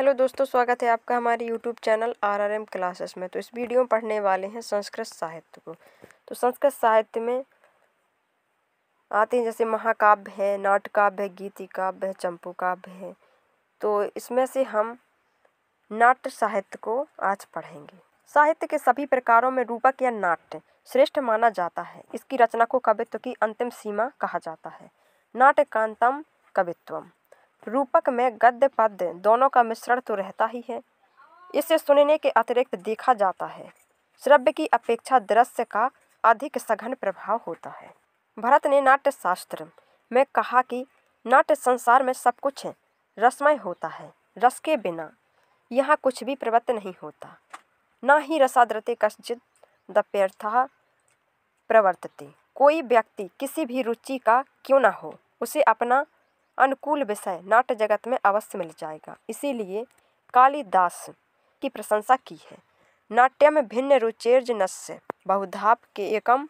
hello दोस्तों स्वागत है आपका हमारे YouTube channel R R M classes में तो इस वीडियो में पढ़ने वाले हैं संस्कृत साहित्य को तो संस्कृत साहित्य में आते हैं जैसे महाकाव्य है नाटकाव्य है गीति काव्य है चंपू काव्य है तो इसमें से हम नाट्य साहित्य को आज पढ़ेंगे साहित्य के सभी प्रकारों में रूपक या नाट्य श्रेष्ठ माना जाता है इसकी रचना को कवित्व की अंतिम सीमा कहा जाता है नाटकांतम कवित्वम रूपक में गद्य पद्य दोनों का मिश्रण तो रहता ही है इसे सुनने के अतिरिक्त देखा जाता है श्रव्य की अपेक्षा दृश्य का अधिक सघन प्रभाव होता है भरत ने नाट्य शास्त्र में कहा कि नाट्य संसार में सब कुछ है रसमय होता है रस के बिना यहाँ कुछ भी प्रवृत्त नहीं होता ना ही रसाद्रते कश्चित दप्यर्थ प्रवर्तते कोई व्यक्ति किसी भी रुचि का क्यों ना हो उसे अपना अनुकूल विषय नाट्य जगत में अवश्य मिल जाएगा इसीलिए कालिदास की प्रशंसा की है नाट्य में भिन्न रुचेर्ज नस्य बहुधाप के एकम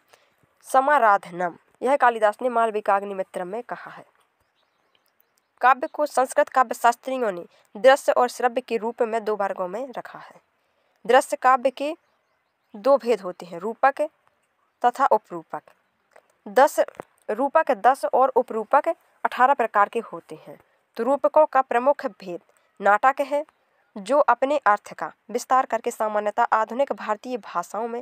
समाराधनम यह कालिदास ने मालविकाग्नि मित्र में कहा है काव्य को संस्कृत काव्य शास्त्रियों ने दृश्य और श्रव्य के रूप में दो वर्गों में रखा है दृश्य काव्य के दो भेद होते हैं रूपक तथा उपरूपक दस रूपक दस और उपरूपक अठारह प्रकार के होते हैं तो रूपकों का प्रमुख भेद नाटक है जो अपने अर्थ का विस्तार करके सामान्यतः आधुनिक भारतीय भाषाओं में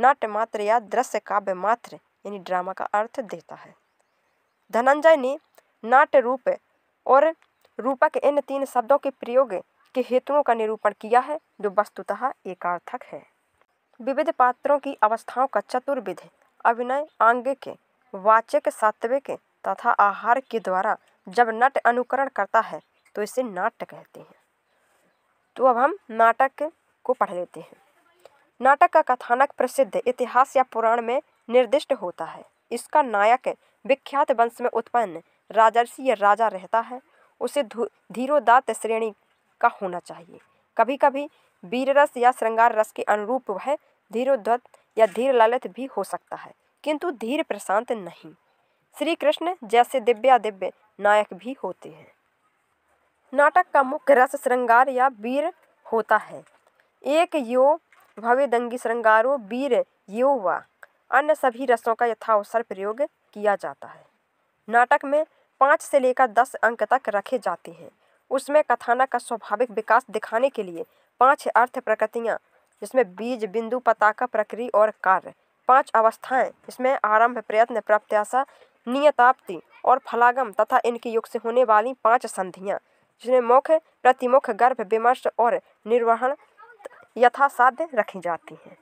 नाट्य मात्र या दृश्य काव्य मात्र यानी ड्रामा का अर्थ देता है धनंजय ने नाट्य रूप और रूपक इन तीन शब्दों के प्रयोग के हेतुओं का निरूपण किया है जो वस्तुतः एकार्थक है विविध पात्रों की अवस्थाओं का चतुर्विध अभिनय आंगिक के वाचक सात्विक तथा आहार के द्वारा जब नट अनुकरण करता है तो इसे नाट्य कहते हैं तो अब हम नाटक को पढ़ लेते हैं नाटक का कथानक प्रसिद्ध इतिहास या पुराण में निर्दिष्ट होता है इसका नायक विख्यात वंश में उत्पन्न राजर्षि या राजा रहता है उसे धीरोदात श्रेणी का होना चाहिए कभी कभी वीर रस या श्रृंगार रस के अनुरूप वह धीरोदत्त या धीर ललित भी हो सकता है किंतु धीर प्रशांत नहीं श्री कृष्ण जैसे दिव्या दिव्य नायक भी होते हैं नाटक का मुख्य रस श्रृंगार या वीर होता है एक यो भव्य दंगी श्रृंगारो वीर यो व अन्य सभी रसों का यथावसर प्रयोग किया जाता है नाटक में पाँच से लेकर दस अंक तक रखे जाते हैं उसमें कथानक का स्वाभाविक विकास दिखाने के लिए पांच अर्थ प्रकृतियाँ जिसमें बीज बिंदु पताका प्रक्रिया और कार्य पांच अवस्थाएं इसमें आरंभ प्रयत्न प्रत्याशा नियताप्ति और फलागम तथा इनके युग से होने वाली पांच संधियां जिन्हें मुख्य प्रतिमुख गर्भ विमर्श और निर्वहन यथासाध्य रखी जाती हैं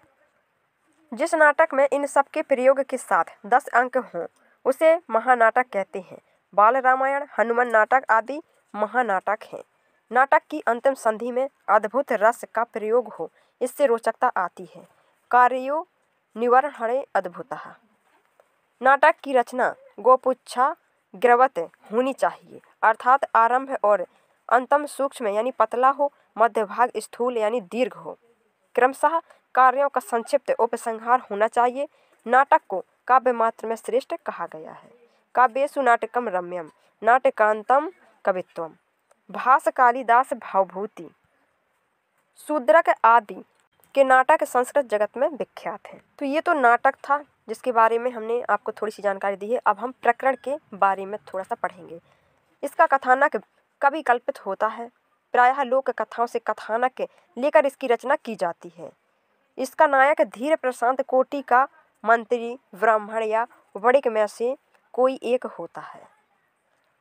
जिस नाटक में इन सबके प्रयोग के साथ दस अंक हों उसे महानाटक कहते हैं बाल रामायण हनुमान नाटक आदि महानाटक हैं नाटक की अंतिम संधि में अद्भुत रस का प्रयोग हो इससे रोचकता आती है कार्यों निवारण हणे अद्भुत नाटक की रचना गोपुच्छा ग्रवत होनी चाहिए अर्थात आरंभ और अंतम सूक्ष्म यानी पतला हो मध्य भाग स्थूल यानी दीर्घ हो क्रमशः कार्यों का संक्षिप्त उपसंहार होना चाहिए नाटक को काव्य मात्र में श्रेष्ठ कहा गया है काव्येशु नाटकम रम्यम नाटकांतम कवित्वम भास कालिदास भावभूति शूद्रक आदि के नाटक संस्कृत जगत में विख्यात हैं तो ये तो नाटक था जिसके बारे में हमने आपको थोड़ी सी जानकारी दी है अब हम प्रकरण के बारे में थोड़ा सा पढ़ेंगे इसका कथानक कवि कल्पित होता है प्रायः लोक कथाओं से कथानक लेकर इसकी रचना की जाती है इसका नायक धीर प्रशांत कोटि का मंत्री ब्राह्मण या वणिक में से कोई एक होता है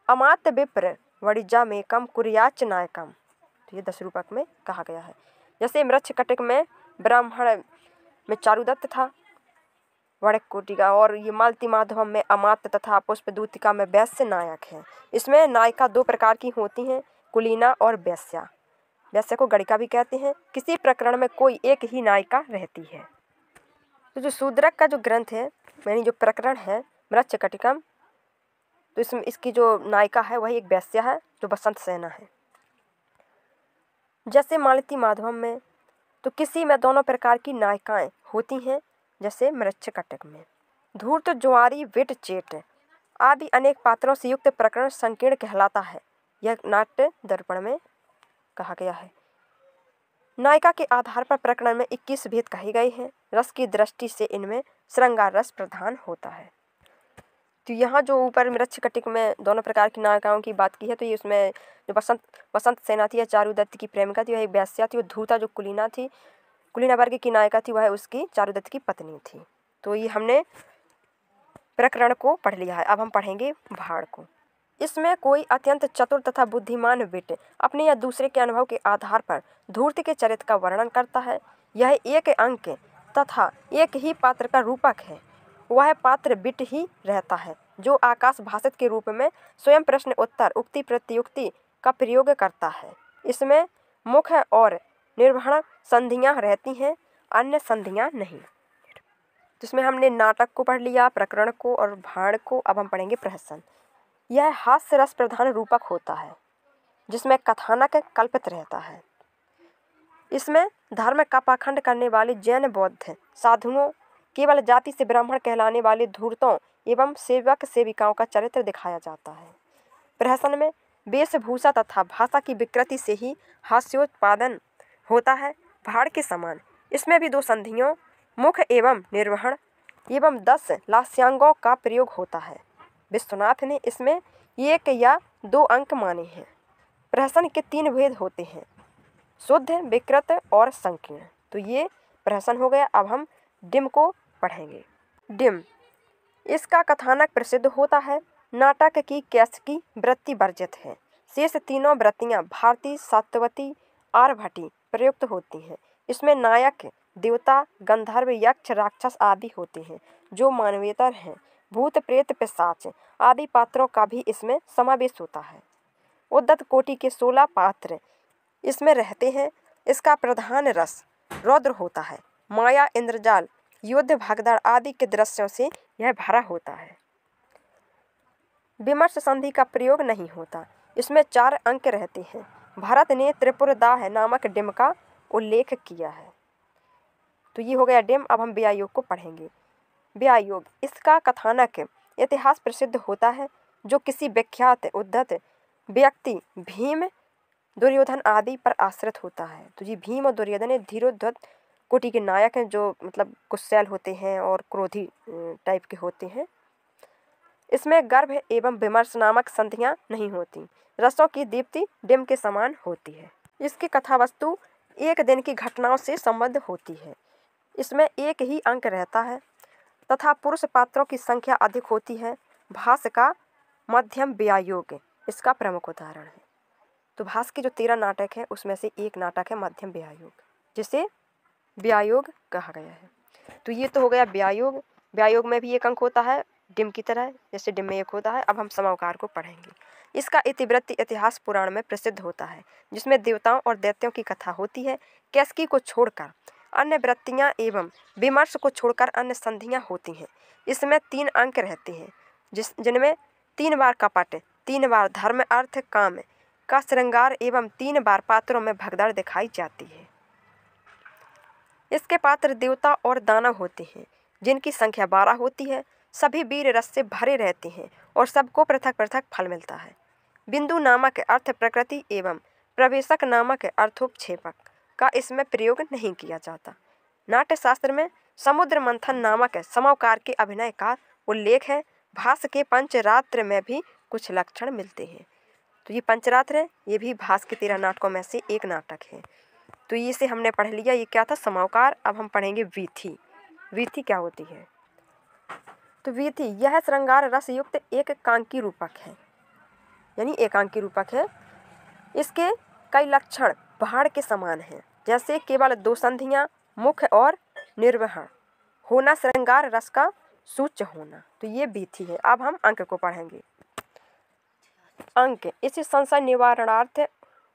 अमात विप्र वणिजा में कम कुरियाच नायकम तो ये दस रूपक में कहा गया है जैसे मृक्ष कटक में ब्राह्मण में चारुदत्त था कोटिका और ये मालती माधवम में अमात्य तथा पुष्प दूतिका में वैश्य नायक है इसमें नायिका दो प्रकार की होती हैं कुलीना और वैश्या वैश्य को गणिका भी कहते हैं किसी प्रकरण में कोई एक ही नायिका रहती है तो जो शूद्रक का जो ग्रंथ है यानी जो प्रकरण है कटिकम तो इसमें इसकी जो नायिका है वही एक वैश्या है जो बसंत सेना है जैसे मालती माधवम में तो किसी में दोनों प्रकार की नायिकाएं होती हैं जैसे मृक्ष कटक में धूर्त तो जुआरी विट चेट आदि अनेक पात्रों से युक्त प्रकरण संकीर्ण कहलाता है यह नाट्य दर्पण में कहा गया है नायिका के आधार पर प्रकरण में 21 भेद कहे गए हैं रस की दृष्टि से इनमें श्रृंगार रस प्रधान होता है तो यहाँ जो ऊपर मृक्ष कटिक में दोनों प्रकार की नायिकाओं की बात की है तो ये उसमें जो बसंत बसंत सेना थी या चारुदत्त की प्रेमिका थी वह एक व्यास्या थी और धूता जो कुलीना थी कुलीना वर्ग की नायिका थी वह उसकी चारुदत्त की पत्नी थी तो ये हमने प्रकरण को पढ़ लिया है अब हम पढ़ेंगे भाड़ को इसमें कोई अत्यंत चतुर तथा बुद्धिमान विट अपने या दूसरे के अनुभव के आधार पर धूर्त के चरित्र का वर्णन करता है यह एक अंक तथा एक ही पात्र का रूपक है वह पात्र बिट ही रहता है जो आकाश भाषित के रूप में स्वयं प्रश्न उत्तर उक्ति प्रत्युक्ति का प्रयोग करता है इसमें मुख्य और निर्वहण संधियाँ रहती हैं अन्य संधियाँ नहीं जिसमें हमने नाटक को पढ़ लिया प्रकरण को और भाण को अब हम पढ़ेंगे प्रहसन यह हास्य रस प्रधान रूपक होता है जिसमें कथानक कल्पित रहता है इसमें धर्म का पाखंड करने वाले जैन बौद्ध साधुओं केवल जाति से ब्राह्मण कहलाने वाले धूर्तों एवं सेवक सेविकाओं का चरित्र दिखाया जाता है प्रहसन में वेशभूषा तथा भाषा की विकृति से ही हास्योत्पादन होता है भाड़ के समान इसमें भी दो संधियों मुख एवं निर्वहण एवं दस लास्यांगों का प्रयोग होता है विश्वनाथ ने इसमें एक या दो अंक माने हैं प्रहसन के तीन भेद होते हैं शुद्ध विकृत और संकीर्ण तो ये प्रहसन हो गया अब हम डिम को पढ़ेंगे डिम इसका कथानक प्रसिद्ध होता है नाटक की कैस की वृत्ति वर्जित है शेष तीनों वृत्तियाँ भारतीय सात्वती आर्भटी प्रयुक्त होती हैं इसमें नायक देवता गंधर्व यक्ष राक्षस आदि होते हैं जो मानवेतर हैं भूत प्रेत पिशाच आदि पात्रों का भी इसमें समावेश होता है उद्दत कोटि के सोलह पात्र इसमें रहते हैं इसका प्रधान रस रौद्र होता है माया इंद्रजाल युद्ध भागदार आदि के दृश्यों से यह भरा होता है विमर्श संधि का प्रयोग नहीं होता इसमें चार अंक रहते हैं भारत ने त्रिपुरदाह नामक डिम का उल्लेख किया है तो ये हो गया डिम अब हम व्यायोग को पढ़ेंगे व्यायोग इसका कथानक इतिहास प्रसिद्ध होता है जो किसी विख्यात उद्धत व्यक्ति भीम दुर्योधन आदि पर आश्रित होता है तो ये भीम और दुर्योधन धीरोधत कोटि के नायक हैं जो मतलब गुस्सैल होते हैं और क्रोधी टाइप के होते हैं इसमें गर्भ एवं विमर्श नामक संधियाँ नहीं होती रसों की दीप्ति डिम के समान होती है इसकी कथा वस्तु एक दिन की घटनाओं से संबद्ध होती है इसमें एक ही अंक रहता है तथा पुरुष पात्रों की संख्या अधिक होती है भाष का मध्यम व्यायोग इसका प्रमुख उदाहरण है तो भाष के जो तेरह नाटक है उसमें से एक नाटक है मध्यम व्यायोग जिसे व्यायोग कहा गया है तो ये तो हो गया व्यायोग व्यायोग में भी एक अंक होता है डिम की तरह जैसे डिम में एक होता है अब हम समावकार को पढ़ेंगे इसका इतिवृत्त इतिहास पुराण में प्रसिद्ध होता है जिसमें देवताओं और दैत्यों की कथा होती है कैसकी को छोड़कर अन्य वृत्तियाँ एवं विमर्श को छोड़कर अन्य संधियाँ होती हैं इसमें तीन अंक रहते हैं जिस जिनमें तीन बार कपट तीन बार धर्म अर्थ काम का श्रृंगार एवं तीन बार पात्रों में भगदड़ दिखाई जाती है इसके पात्र देवता और दानव होते हैं जिनकी संख्या बारह होती है सभी वीर रस से भरे रहते हैं और सबको पृथक पृथक फल मिलता है बिंदु नामक अर्थ प्रकृति एवं प्रवेशक नामक अर्थोपक्षेपक का इसमें प्रयोग नहीं किया जाता नाट्यशास्त्र में समुद्र मंथन नामक समवकार के अभिनय का उल्लेख है भास के पंचरात्र में भी कुछ लक्षण मिलते हैं तो ये पंचरात्र है ये भी भास के तेरह नाटकों में से एक नाटक है तो ये से हमने पढ़ लिया ये क्या था समावकार अब हम पढ़ेंगे वीथी वीथी क्या होती है तो वीथी यह श्रृंगार रस युक्त एक कांकी रूपक है यानी एकांकी रूपक है इसके कई लक्षण पहाड़ के समान हैं जैसे केवल दो संधियाँ मुख और निर्वहण होना श्रृंगार रस का सूच होना तो ये वीथी है अब हम अंक को पढ़ेंगे अंक इस संशय निवारणार्थ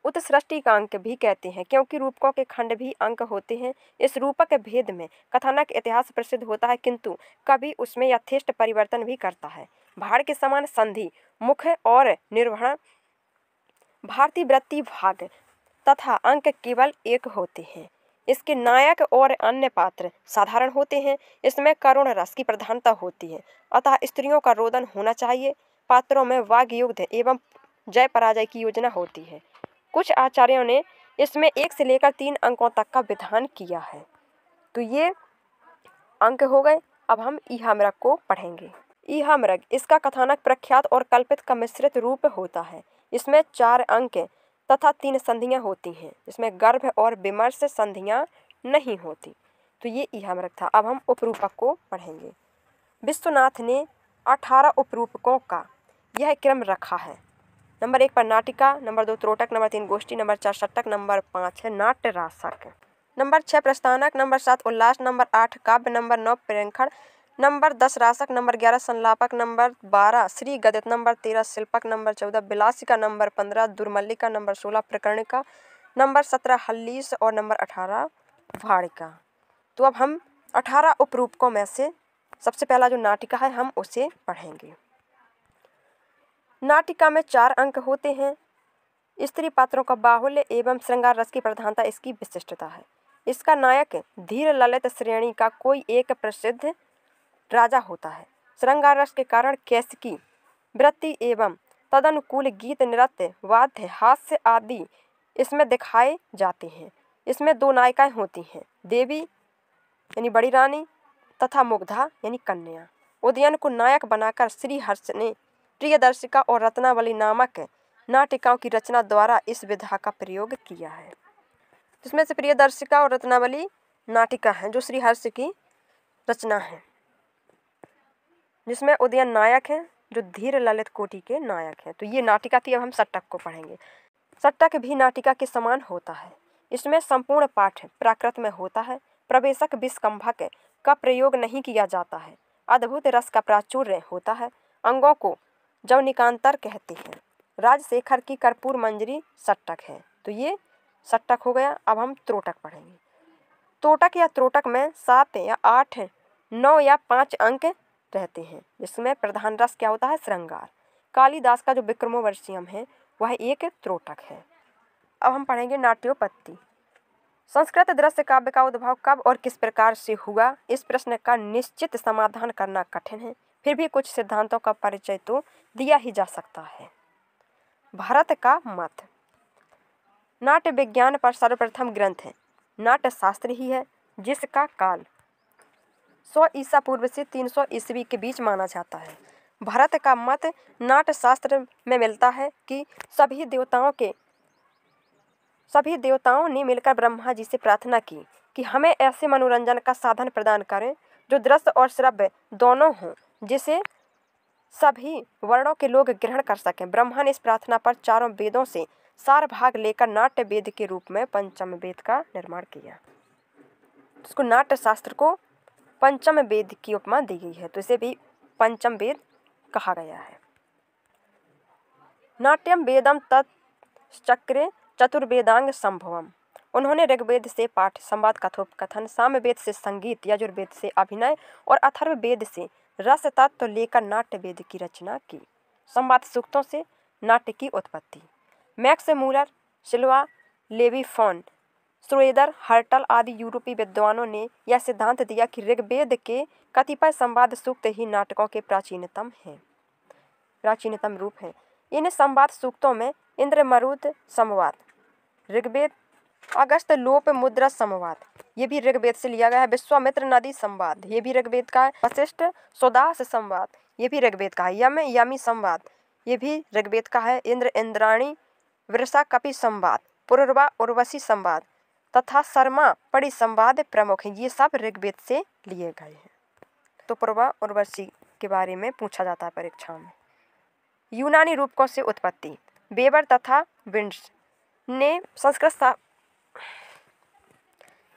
उत का अंक भी कहते हैं क्योंकि रूपकों के खंड भी अंक होते हैं इस रूपक भेद में कथानक इतिहास प्रसिद्ध होता है किंतु कभी उसमें यथेष्ट परिवर्तन भी करता है भाड़ के समान संधि मुख और निर्वहण भारतीय वृत्ति भाग तथा अंक केवल एक होते हैं इसके नायक और अन्य पात्र साधारण होते हैं इसमें करुण रस की प्रधानता होती है अतः स्त्रियों का रोदन होना चाहिए पात्रों में वाग युद्ध एवं जय पराजय की योजना होती है कुछ आचार्यों ने इसमें एक से लेकर तीन अंकों तक का विधान किया है तो ये अंक हो गए अब हम मृग को पढ़ेंगे मृग इसका कथानक प्रख्यात और कल्पित का मिश्रित रूप होता है इसमें चार अंक तथा तीन संधियाँ होती हैं इसमें गर्भ और विमर्श संधियाँ नहीं होती तो ये मृग था अब हम उपरूपक को पढ़ेंगे विश्वनाथ ने अठारह उपरूपकों का यह क्रम रखा है नंबर एक पर नाटिका नंबर दो त्रोटक नंबर तीन गोष्ठी नंबर चार शतक नंबर पाँच है नाट्य रासक नंबर छः प्रस्थानक नंबर सात उल्लास नंबर आठ काव्य नंबर नौ प्रेंखण नंबर दस रासक नंबर ग्यारह संलापक नंबर बारह श्री गदित नंबर तेरह शिल्पक नंबर चौदह बिलासिका नंबर पंद्रह दुर्मल्लिका नंबर सोलह प्रकरणिका नंबर सत्रह हल्लीस और नंबर अठारह भाड़िका तो अब हम अठारह उपरूपकों में से सबसे पहला जो नाटिका है हम उसे पढ़ेंगे नाटिका में चार अंक होते हैं स्त्री पात्रों का बाहुल्य एवं श्रृंगार रस की प्रधानता इसकी विशिष्टता है इसका नायक धीर ललित श्रेणी का कोई एक प्रसिद्ध राजा होता है श्रृंगार रस के कारण कैस की वृत्ति एवं तदनुकूल गीत नृत्य वाद्य हास्य आदि इसमें दिखाए जाते हैं इसमें दो नायिकाएं होती हैं देवी यानी बड़ी रानी तथा मुग्धा यानी कन्या उदयन को नायक बनाकर श्री हर्ष ने प्रियदर्शिका और रत्नावली नामक नाटिकाओं की रचना द्वारा इस विधा का प्रयोग किया है जिसमें से प्रियदर्शिका और रत्नावली नाटिका है जो श्री हर्ष की रचना है जिसमें उदयन नायक है जो धीर ललित कोटि के नायक हैं तो ये नाटिका थी अब हम सट्टक को पढ़ेंगे सट्टक भी नाटिका के समान होता है इसमें संपूर्ण पाठ प्राकृत में होता है प्रवेशक विस्कंभक का प्रयोग नहीं किया जाता है अद्भुत रस का प्राचुर्य होता है अंगों को जवनिकांतर कहते हैं राजशेखर की कर्पूर मंजरी सट्टक है तो ये सट्टक हो गया अब हम त्रोटक पढ़ेंगे त्रोटक या त्रोटक में सात या आठ नौ या पाँच अंक रहते हैं जिसमें प्रधान रस क्या होता है श्रृंगार कालिदास का जो विक्रमोवर्षियम है वह एक त्रोटक है अब हम पढ़ेंगे नाट्योपत्ति संस्कृत दृश्य काव्य का उद्भव कब और किस प्रकार से हुआ इस प्रश्न का निश्चित समाधान करना कठिन है फिर भी कुछ सिद्धांतों का परिचय तो दिया ही जा सकता है भारत का मत नाट्य विज्ञान पर सर्वप्रथम ग्रंथ है नाट्य शास्त्र ही है जिसका काल 100 ईसा पूर्व से 300 ईस्वी के बीच माना जाता है भारत का मत नाट्य शास्त्र में मिलता है कि सभी देवताओं के सभी देवताओं ने मिलकर ब्रह्मा जी से प्रार्थना की कि हमें ऐसे मनोरंजन का साधन प्रदान करें जो दृश्य और श्रव्य दोनों हों जिसे सभी वर्णों के लोग ग्रहण कर सकें ब्रह्मा ने इस प्रार्थना पर चारों वेदों से सार भाग लेकर नाट्य वेद के रूप में पंचम वेद का निर्माण किया इसको नाट्य शास्त्र को पंचम वेद की उपमा दी गई है तो इसे भी पंचम वेद कहा गया है नाट्यम वेदम तत्चक्र चतुर्वेदांग संभवम उन्होंने ऋग्वेद से पाठ संवाद कथोपकथन साम्यवेद से संगीत यजुर्वेद से अभिनय और अथर्ववेद से रस तत्व लेकर नाट्य वेद की रचना की संवाद सूक्तों से नाट्य की उत्पत्ति Max Müller Sylvain Levi von Schroeder Hertel आदि यूरोपीय विद्वानों ने यह सिद्धांत दिया कि ऋग्वेद के कतिपय संवाद सूक्त ही नाटकों के प्राचीनतम हैं प्राचीनतम रूप हैं इन संवाद सूक्तों में इंद्र मरुद संवाद ऋग्वेद अगस्त लोप मुद्रा संवाद ये भी ऋग्वेद से लिया गया है विश्वामित्र नदी संवाद ये भी ऋग्वेद का है वशिष्ठ सुदास संवाद ये भी ऋग्वेद का है यम यमी संवाद ये भी ऋग्वेद का है इंद्र इंद्राणी वृषा कपि संवाद पूर्वा उर्वशी संवाद तथा शर्मा पड़ी संवाद प्रमुख हैं ये सब ऋग्वेद से लिए गए हैं तो पूर्वा उर्वशी के बारे में पूछा जाता है परीक्षा में यूनानी रूपकों से उत्पत्ति बेबर तथा विंड्स ने संस्कृत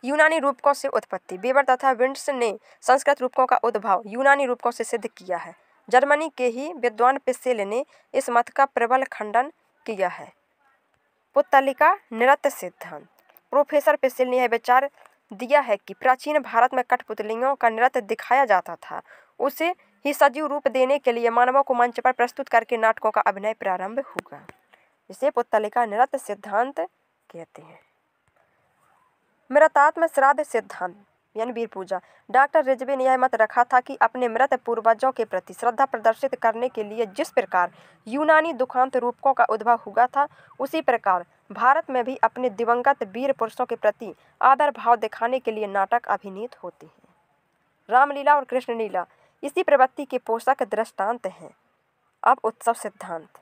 यूनानी रूपकों से उत्पत्ति बेबर तथा विंट्स ने संस्कृत रूपकों का उद्भव यूनानी रूपकों से सिद्ध किया है जर्मनी के ही विद्वान पिसेल ने इस मत का प्रबल खंडन किया है पुतलिका नृत्य सिद्धांत प्रोफेसर पिसेल ने यह विचार दिया है कि प्राचीन भारत में कठपुतलियों का नृत्य दिखाया जाता था उसे ही सजीव रूप देने के लिए मानवों को मंच पर प्रस्तुत करके नाटकों का अभिनय प्रारंभ होगा इसे पुत्तलिका नृत्य सिद्धांत कहते हैं मृत आत्म श्राद्ध सिद्धांत यानी वीर पूजा डॉक्टर रिजवे ने यह मत रखा था कि अपने मृत पूर्वजों के प्रति श्रद्धा प्रदर्शित करने के लिए जिस प्रकार यूनानी दुखांत रूपकों का उद्भव हुआ था उसी प्रकार भारत में भी अपने दिवंगत वीर पुरुषों के प्रति आदर भाव दिखाने के लिए नाटक अभिनीत होते हैं रामलीला और कृष्णलीला इसी प्रवृत्ति के पोषक दृष्टांत हैं अब उत्सव सिद्धांत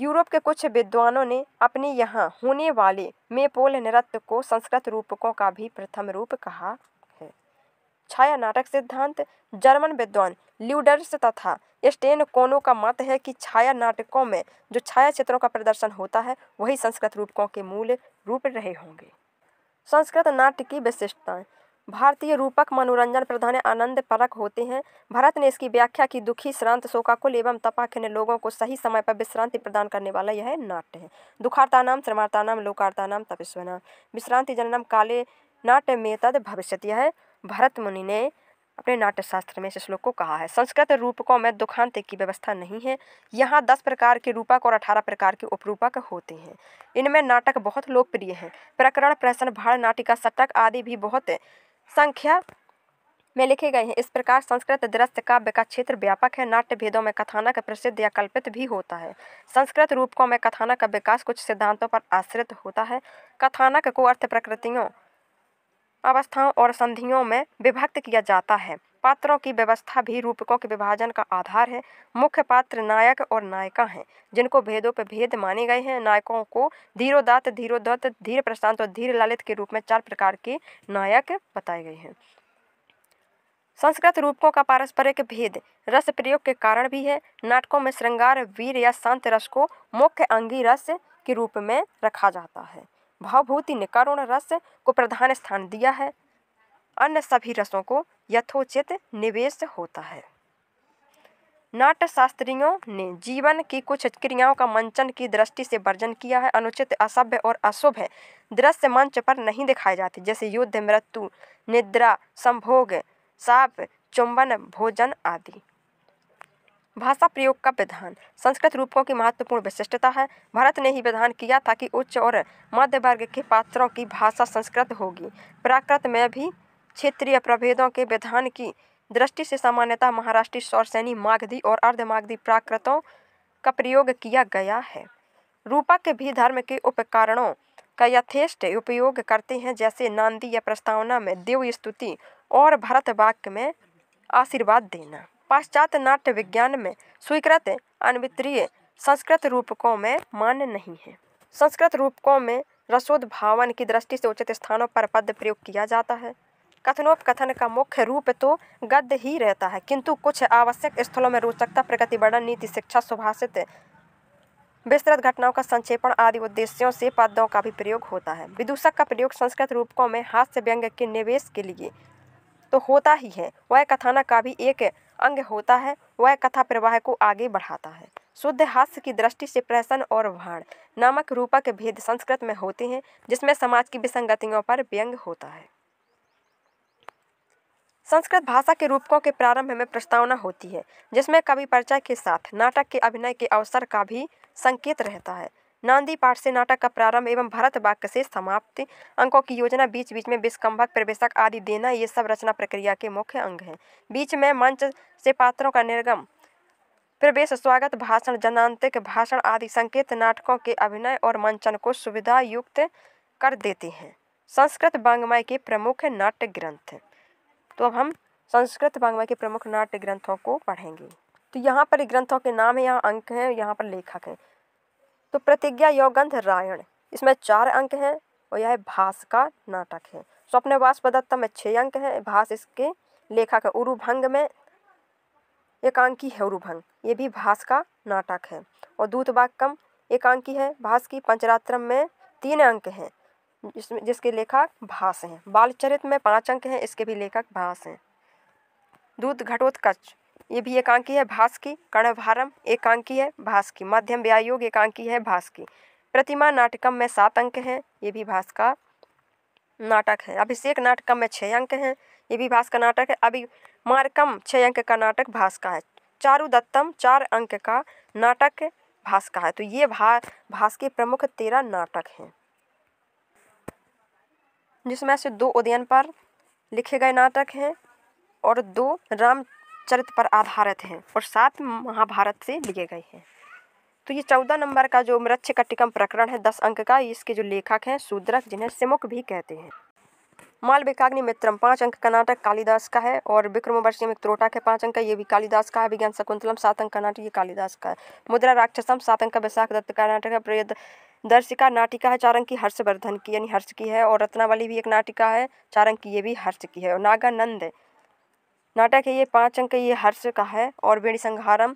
यूरोप के कुछ विद्वानों ने अपने यहाँ होने वाले मेपोल नृत्य को संस्कृत रूपकों का भी प्रथम रूप कहा है छाया नाटक सिद्धांत जर्मन विद्वान ल्यूडर्स तथा स्टेन कोनो का मत है कि छाया नाटकों में जो छाया चित्रों का प्रदर्शन होता है वही संस्कृत रूपकों के मूल रूप रहे होंगे संस्कृत नाट्य की विशेषताएं भारतीय रूपक मनोरंजन प्रधान आनंद परक होते हैं भरत ने इसकी व्याख्या की दुखी श्रांत शोकाकुल एवं तपाखिन लोगों को सही समय पर विश्रांति प्रदान करने वाला यह नाट्य है दुखार्ता नाम श्रमार्ता नाम लोकार्ता नाम तपस्व नाम विश्रांति जननम काले नाट्य में तद भविष्य यह भरत मुनि ने अपने नाट्य शास्त्र में इस श्लोक को कहा है संस्कृत रूपकों में दुखांत की व्यवस्था नहीं है यहाँ दस प्रकार के रूपक और अठारह प्रकार के उपरूपक होते हैं इनमें नाटक बहुत लोकप्रिय हैं प्रकरण प्रसन्न भाड़ नाटिका सटक आदि भी बहुत संख्या में लिखे गए हैं इस प्रकार संस्कृत दृश्य काव्य का क्षेत्र व्यापक है नाट्य भेदों में कथानक प्रसिद्ध या कल्पित भी होता है संस्कृत रूपकों में कथानक का विकास कुछ सिद्धांतों पर आश्रित होता है कथानक को अर्थ प्रकृतियों अवस्थाओं और संधियों में विभक्त किया जाता है पात्रों की व्यवस्था भी रूपकों के विभाजन का आधार है मुख्य पात्र नायक और नायिका हैं जिनको भेदों पर भेद माने गए हैं नायकों को धीरोदात धीरोदत्त धीर प्रशांत और धीर ललित के रूप में चार प्रकार के नायक बताए गए हैं संस्कृत रूपकों का पारस्परिक भेद रस प्रयोग के कारण भी है नाटकों में श्रृंगार वीर या शांत रस को मुख्य अंगी रस के रूप में रखा जाता है भावभूति ने रस को प्रधान स्थान दिया है अन्य सभी रसों को यथोचित निवेश होता है नाट्यशास्त्रियों ने जीवन की कुछ क्रियाओं का मंचन की दृष्टि से वर्जन किया है अनुचित असभ्य और अशुभ है दृश्य मंच पर नहीं दिखाए जाते जैसे युद्ध मृत्यु निद्रा संभोग साप चुंबन भोजन आदि भाषा प्रयोग का विधान संस्कृत रूपों की महत्वपूर्ण विशिष्टता है भारत ने ही विधान किया था कि उच्च और मध्य वर्ग के पात्रों की भाषा संस्कृत होगी प्राकृत में भी क्षेत्रीय प्रभेदों के विधान की दृष्टि से सामान्यतः महाराष्ट्री सौरसैनी माघधी और अर्धमाघधी प्राकृतों का प्रयोग किया गया है रूपक भी धर्म के उपकरणों का यथेष्ट उपयोग करते हैं जैसे नांदी या प्रस्तावना में देव स्तुति और भरत वाक्य में आशीर्वाद देना पाश्चात्य नाट्य विज्ञान में स्वीकृत अनवित्रीय संस्कृत रूपकों में मान्य नहीं है संस्कृत रूपकों में भावन की दृष्टि से उचित स्थानों पर पद प्रयोग किया जाता है कथनोपकथन का मुख्य रूप तो गद्य ही रहता है किंतु कुछ आवश्यक स्थलों में रोचकता प्रगतिवर्णन नीति शिक्षा सुभाषित विस्तृत घटनाओं का संक्षेपण आदि उद्देश्यों से पदों का भी प्रयोग होता है विदूषक का प्रयोग संस्कृत रूपकों में हास्य व्यंग के निवेश के लिए तो होता ही है वह कथाना का भी एक अंग होता है वह कथा प्रवाह को आगे बढ़ाता है शुद्ध हास्य की दृष्टि से प्रहसन और भाण नामक रूपक भेद संस्कृत में होते हैं जिसमें समाज की विसंगतियों पर व्यंग होता है संस्कृत भाषा के रूपकों के प्रारंभ में प्रस्तावना होती है जिसमें कवि परिचय के साथ नाटक के अभिनय के अवसर का भी संकेत रहता है नांदी पाठ से नाटक का प्रारंभ एवं भरत वाक्य से समाप्ति अंकों की योजना बीच बीच में विस्कंभक प्रवेशक आदि देना ये सब रचना प्रक्रिया के मुख्य अंग हैं बीच में मंच से पात्रों का निर्गम प्रवेश स्वागत भाषण जनांतिक भाषण आदि संकेत नाटकों के अभिनय और मंचन को सुविधा युक्त कर देते हैं संस्कृत वांग्मय के प्रमुख नाट्य ग्रंथ तो अब हम संस्कृत वांग्मय के प्रमुख नाट्य ग्रंथों को पढ़ेंगे तो यहाँ पर ग्रंथों के नाम है यहाँ अंक हैं यहाँ पर लेखक हैं तो प्रतिज्ञा यौगंध रायण इसमें चार अंक हैं और यह भास का नाटक है स्वप्नवास पदत्त में छः अंक हैं भास इसके लेखक है उरुभंग में एकांकी है उरुभंग ये भी भास का नाटक है और दूतवाक्यम एकांकी है भास की पंचरात्रम में तीन अंक हैं जिसमें जिसके लेखक भास हैं बालचरित में पाँच अंक हैं इसके भी लेखक भास हैं दूध घटोत्कच ये भी एकांकी है भास की कर्णभारम एकांकी है भास की मध्यम व्यायोग एकांकी है भास की प्रतिमा नाटकम में सात अंक हैं ये भी भास का नाटक है अभिषेक नाटकम में छः अंक हैं ये भी भास का नाटक है अभी मारकम छः अंक का नाटक भास का है चारू दत्तम चार अंक का नाटक भास का है तो ये भा भास के प्रमुख तेरह नाटक हैं जिसमें से दो उदयन पर लिखे गए नाटक हैं और दो रामचरित पर आधारित हैं और सात महाभारत से लिए गए हैं तो ये चौदह नंबर का जो मृक्ष कटिकम प्रकरण है दस अंक का इसके जो लेखक हैं सूद्रक जिन्हें सिमुख भी कहते हैं मालविकाग्नि मित्रम पाँच अंक का नाटक कालिदास का है और विक्रम एक त्रोटा के पाँच अंक का ये भी कालिदास का है विज्ञान शकुंतलम सात अंक का नाटक ये कालिदास का है मुद्रा राक्षसम सात अंक का विशाख दत्त का नाटक है प्रयद दर्शिका नाटिका है चारंग की हर्षवर्धन की यानी हर्ष की है और रत्नावली भी एक नाटिका है चारंग की ये भी हर्ष की है और नागानंद नाटक है ये पाँच अंक ये हर्ष का है और वेणी संहारम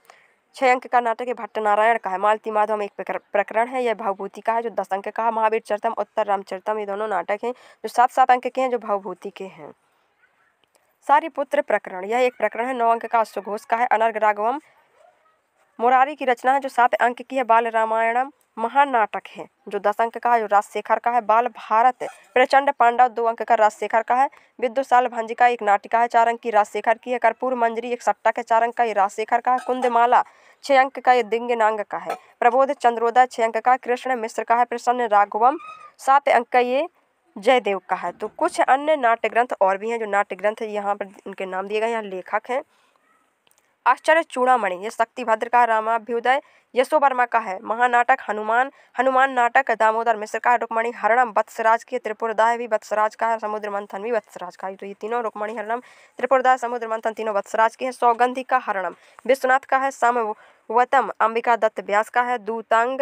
छः अंक का नाटक है भट्ट नारायण का है मालती माधव एक प्रकरण है यह भावभूति का है जो दस अंक का है महावीर चरतम उत्तर रामचरतम ये दोनों नाटक हैं जो सात सात अंक के हैं जो भावभूति के हैं सारी पुत्र प्रकरण यह एक प्रकरण है नौ अंक का अश्वघोष का है अनर्घ राघवम मुरारी की रचना है जो सात अंक की है बाल रामायणम महानाटक है जो दस अंक का है जो राजशेखर का है बाल भारत प्रचंड पांडव दो अंक का राजशेखर का है विद्युशाल भंजिका का एक नाटिका है चार अंक की राजशेखर की है कर्पूर मंजरी एक सट्टा के चार अंक का ये राजशेखर का है कुंदमाला छः अंक का ये नांग का है प्रबोध चंद्रोदय छः अंक का कृष्ण मिश्र का है प्रसन्न राघवम सात अंक का ये जयदेव का है तो कुछ अन्य नाट्य ग्रंथ और भी हैं जो नाट्य ग्रंथ यहाँ पर इनके नाम दिए गए हैं लेखक हैं आश्चर्य चूड़ामणि ये शक्ति भद्र का रामाभ्युदय यशो वर्मा का है महानाटक हनुमान हनुमान नाटक दामोदर मिश्र का रुक्मणी हरणम वत्सराज की त्रिपुरदाय भी वत्सराज का है समुद्र मंथन भी वत्सराज का है तो ये तीनों रुक्मणी हरणम त्रिपुरदाय समुद्र मंथन तीनों वत्सराज के है सौगंधि का हरणम विश्वनाथ का है समवतम अंबिका दत्त व्यास का है दूतांग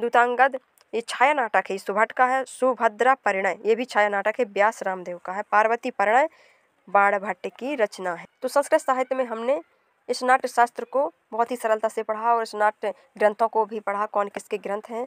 दूतांगद ये छाया नाटक है सुभट का है सुभद्रा परिणय ये भी छाया नाटक है व्यास रामदेव का है पार्वती परिणय बाण भट्ट की रचना है तो संस्कृत साहित्य में हमने इस नाट्य शास्त्र को बहुत ही सरलता से पढ़ा और इस नाट्य ग्रंथों को भी पढ़ा कौन किसके ग्रंथ हैं